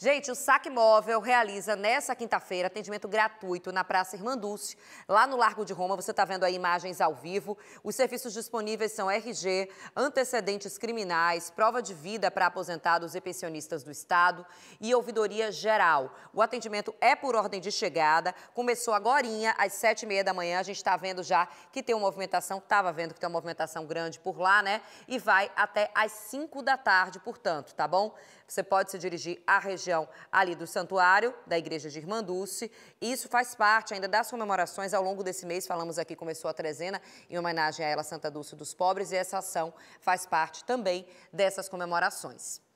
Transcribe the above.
Gente, o Saque Móvel realiza nessa quinta-feira atendimento gratuito na Praça Irmandúcio, lá no Largo de Roma. Você está vendo aí imagens ao vivo. Os serviços disponíveis são RG, antecedentes criminais, prova de vida para aposentados e pensionistas do Estado e ouvidoria geral. O atendimento é por ordem de chegada. Começou agora às sete e meia da manhã. A gente está vendo já que tem uma movimentação, estava vendo que tem uma movimentação grande por lá, né? E vai até às cinco da tarde, portanto, tá bom? Você pode se dirigir à região região ali do Santuário, da Igreja de Irmandulce. Isso faz parte ainda das comemorações ao longo desse mês. Falamos aqui, começou a trezena em homenagem a ela, Santa Dulce dos Pobres, e essa ação faz parte também dessas comemorações.